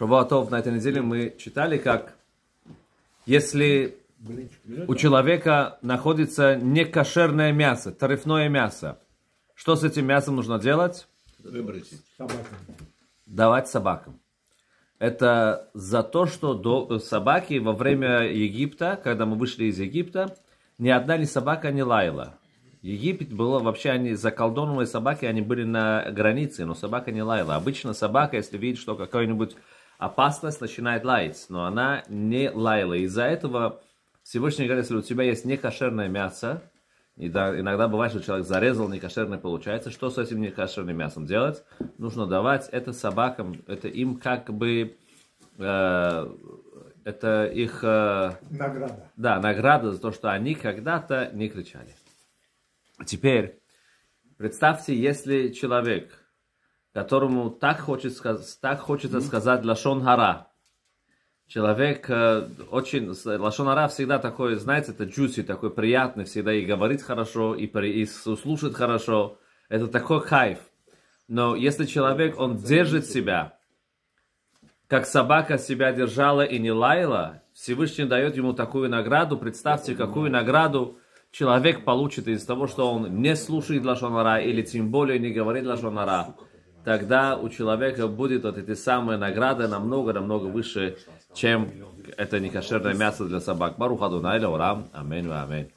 Шавуатов на этой неделе мы читали, как если у человека находится некошерное мясо, тарифное мясо, что с этим мясом нужно делать? Выбросить. Собакам. Давать собакам. Это за то, что до, собаки во время Египта, когда мы вышли из Египта, ни одна ни собака не лаяла. Египет было вообще, они заколдованные собаки, они были на границе, но собака не лаяла. Обычно собака, если видит, что какой-нибудь опасность начинает лаять, но она не лаяла. Из-за этого Всевышний говорит, если у тебя есть некошерное мясо, и да, иногда бывает, что человек зарезал некошерное, получается, что с этим некошерным мясом делать? Нужно давать это собакам, это им как бы, э, это их... Э, награда. Да, награда за то, что они когда-то не кричали. Теперь, представьте, если человек которому так, хочет, так хочется mm-hmm. сказать Лашон Хара. Человек э, очень... Лашон Хара всегда такой, знаете, это джуси, такой приятный, всегда и говорит хорошо, и, при, и слушает хорошо. Это такой кайф. Но если человек, он держит себя, как собака себя держала и не лаяла, Всевышний дает ему такую награду. Представьте, какую награду человек получит из того, что он не слушает Лашонара или тем более не говорит Лашонара тогда у человека будет вот эти самые награды намного-намного выше, чем это некошерное мясо для собак. Барухаду Найля, Урам, Аминь, Аминь.